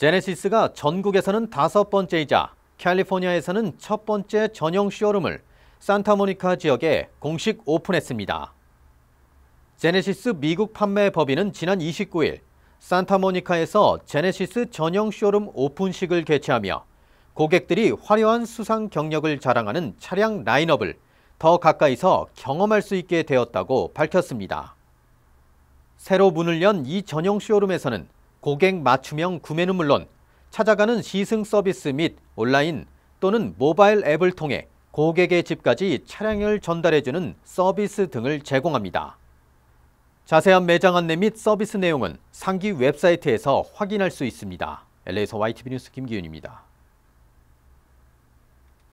제네시스가 전국에서는 다섯 번째이자 캘리포니아에서는 첫 번째 전용 쇼룸을 산타모니카 지역에 공식 오픈했습니다. 제네시스 미국 판매 법인은 지난 29일 산타모니카에서 제네시스 전용 쇼룸 오픈식을 개최하며 고객들이 화려한 수상 경력을 자랑하는 차량 라인업을 더 가까이서 경험할 수 있게 되었다고 밝혔습니다. 새로 문을 연 이 전용 쇼룸에서는 고객 맞춤형 구매는 물론 찾아가는 시승 서비스 및 온라인 또는 모바일 앱을 통해 고객의 집까지 차량을 전달해주는 서비스 등을 제공합니다. 자세한 매장 안내 및 서비스 내용은 상기 웹사이트에서 확인할 수 있습니다. LA에서 YTV 뉴스 김기윤입니다.